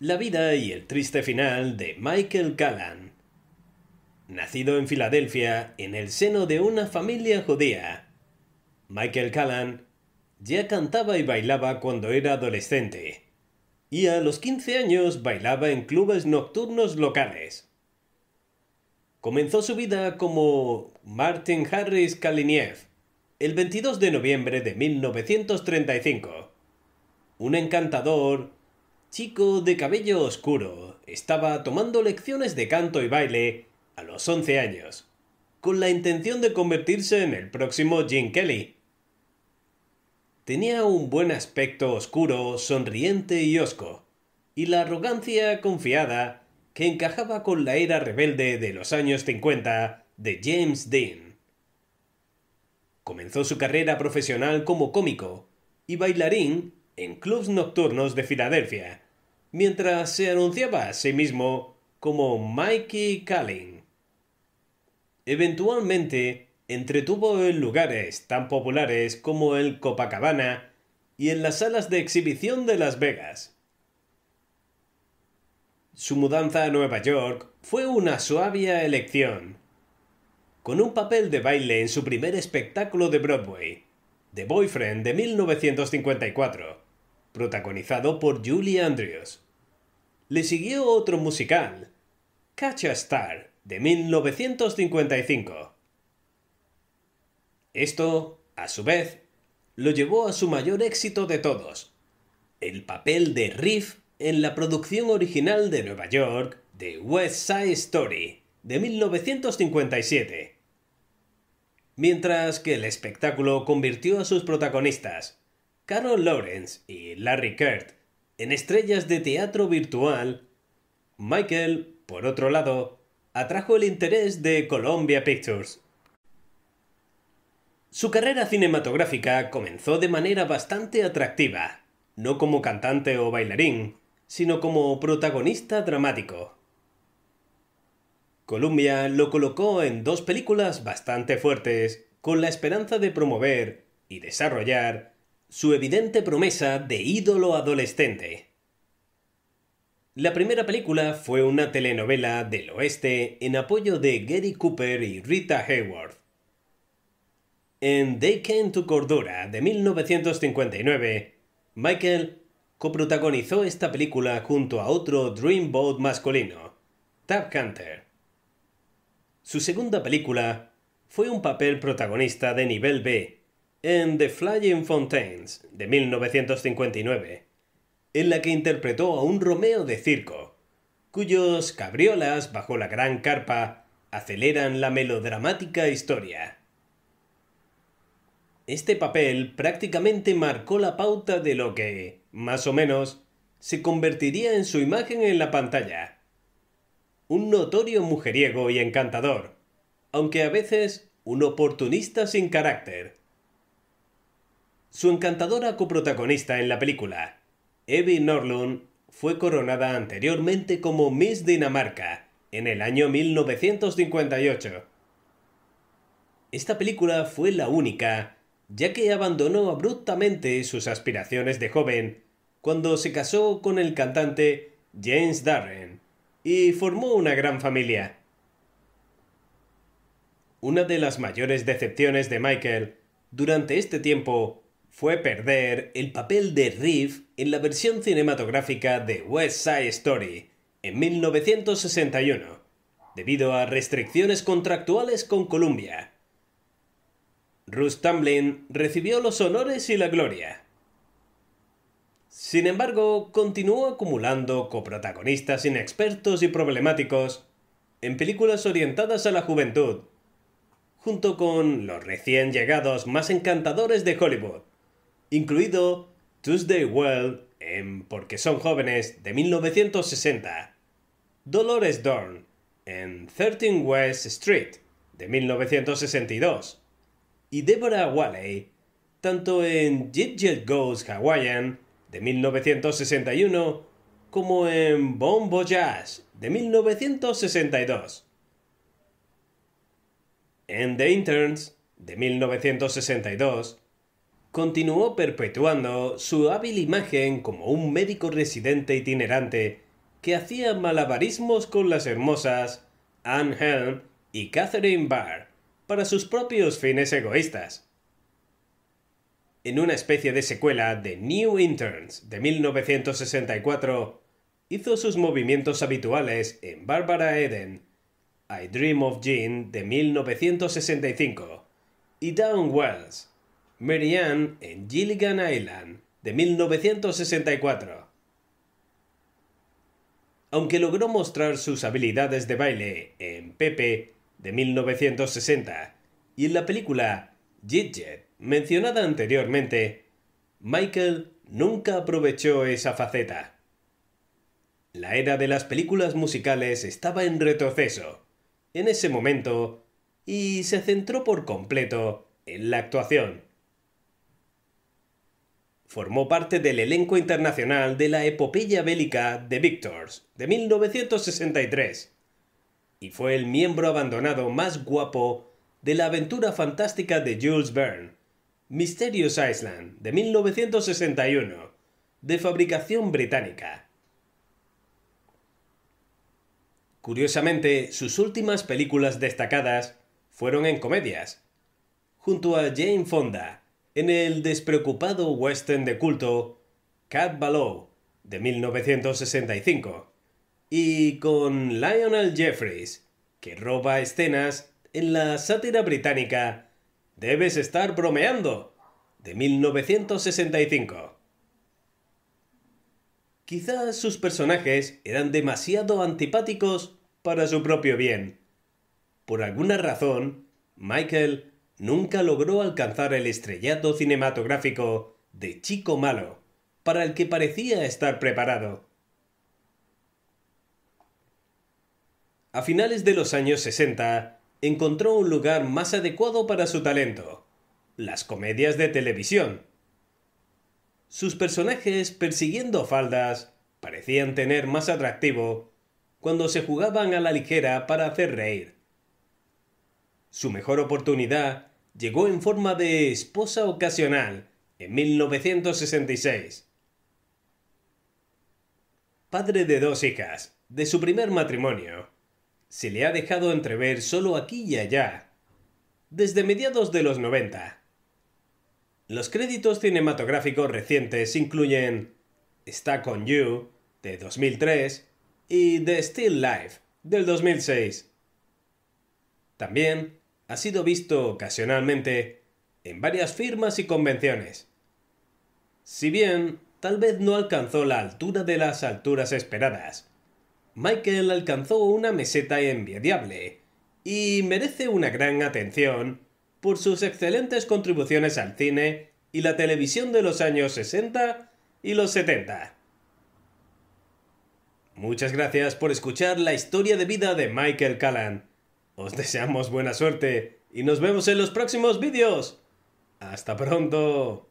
La vida y el triste final de Michael Callan. Nacido en Filadelfia, en el seno de una familia judía, Michael Callan ya cantaba y bailaba cuando era adolescente, y a los 15 años bailaba en clubes nocturnos locales. Comenzó su vida como Martin Harris Kaliniev el 22 de noviembre de 1935. Un encantador, chico de cabello oscuro, estaba tomando lecciones de canto y baile a los 11 años, con la intención de convertirse en el próximo Jim Kelly. Tenía un buen aspecto oscuro, sonriente y osco, y la arrogancia confiada que encajaba con la era rebelde de los años 50 de James Dean. Comenzó su carrera profesional como cómico y bailarín en clubs nocturnos de Filadelfia, mientras se anunciaba a sí mismo como Mikey Calling. Eventualmente, entretuvo en lugares tan populares como el Copacabana y en las salas de exhibición de Las Vegas. Su mudanza a Nueva York fue una suave elección. Con un papel de baile en su primer espectáculo de Broadway, The Boyfriend de 1954, protagonizado por Julie Andrews. Le siguió otro musical, Catch a Star, de 1955. Esto, a su vez, lo llevó a su mayor éxito de todos, el papel de Riff en la producción original de Nueva York de West Side Story, de 1957. Mientras que el espectáculo convirtió a sus protagonistas, Carol Lawrence y Larry Kurt en estrellas de teatro virtual, Michael, por otro lado, atrajo el interés de Columbia Pictures. Su carrera cinematográfica comenzó de manera bastante atractiva, no como cantante o bailarín, sino como protagonista dramático. Columbia lo colocó en dos películas bastante fuertes, con la esperanza de promover y desarrollar su evidente promesa de ídolo adolescente. La primera película fue una telenovela del oeste en apoyo de Gary Cooper y Rita Hayworth. En They Came to Cordura de 1959, Michael coprotagonizó esta película junto a otro Dreamboat masculino, Tab Hunter. Su segunda película fue un papel protagonista de nivel B en The Flying Fontaines de 1959, en la que interpretó a un Romeo de circo, cuyos cabriolas bajo la gran carpa aceleran la melodramática historia. Este papel prácticamente marcó la pauta de lo que, más o menos, se convertiría en su imagen en la pantalla. Un notorio mujeriego y encantador, aunque a veces un oportunista sin carácter su encantadora coprotagonista en la película. Evie Norlund fue coronada anteriormente como Miss Dinamarca en el año 1958. Esta película fue la única, ya que abandonó abruptamente sus aspiraciones de joven cuando se casó con el cantante James Darren y formó una gran familia. Una de las mayores decepciones de Michael durante este tiempo fue perder el papel de Riff en la versión cinematográfica de West Side Story en 1961, debido a restricciones contractuales con Columbia. Ruth Tamblyn recibió los honores y la gloria. Sin embargo, continuó acumulando coprotagonistas inexpertos y problemáticos en películas orientadas a la juventud, junto con los recién llegados más encantadores de Hollywood incluido Tuesday World en Porque son jóvenes de 1960, Dolores Dorn en 13 West Street de 1962 y Deborah Waley, tanto en Jet Goes Hawaiian de 1961 como en Bon Jazz... de 1962. En The Interns de 1962 continuó perpetuando su hábil imagen como un médico residente itinerante que hacía malabarismos con las hermosas Anne Helm y Catherine Barr para sus propios fines egoístas. En una especie de secuela de New Interns de 1964, hizo sus movimientos habituales en Barbara Eden, I Dream of Jean de 1965 y Down Wells Marianne en Gilligan Island de 1964. Aunque logró mostrar sus habilidades de baile en Pepe de 1960 y en la película Jet mencionada anteriormente, Michael nunca aprovechó esa faceta. La era de las películas musicales estaba en retroceso en ese momento y se centró por completo en la actuación formó parte del elenco internacional de la epopeya bélica The Victors de 1963 y fue el miembro abandonado más guapo de la aventura fantástica de Jules Verne, Mysterious Island de 1961, de fabricación británica. Curiosamente, sus últimas películas destacadas fueron en comedias, junto a Jane Fonda, en el despreocupado western de culto Cat Ballou, de 1965 y con Lionel Jeffries, que roba escenas en la sátira británica Debes estar bromeando de 1965. Quizás sus personajes eran demasiado antipáticos para su propio bien. Por alguna razón, Michael nunca logró alcanzar el estrellato cinematográfico de Chico Malo, para el que parecía estar preparado. A finales de los años 60, encontró un lugar más adecuado para su talento, las comedias de televisión. Sus personajes persiguiendo faldas parecían tener más atractivo cuando se jugaban a la ligera para hacer reír. Su mejor oportunidad llegó en forma de esposa ocasional en 1966. Padre de dos hijas, de su primer matrimonio, se le ha dejado entrever solo aquí y allá, desde mediados de los 90. Los créditos cinematográficos recientes incluyen Está con You, de 2003, y The Still Life, del 2006. También ha sido visto ocasionalmente en varias firmas y convenciones. Si bien tal vez no alcanzó la altura de las alturas esperadas, Michael alcanzó una meseta envidiable y merece una gran atención por sus excelentes contribuciones al cine y la televisión de los años 60 y los 70. Muchas gracias por escuchar la historia de vida de Michael Callan. Os deseamos buena suerte y nos vemos en los próximos vídeos. ¡Hasta pronto!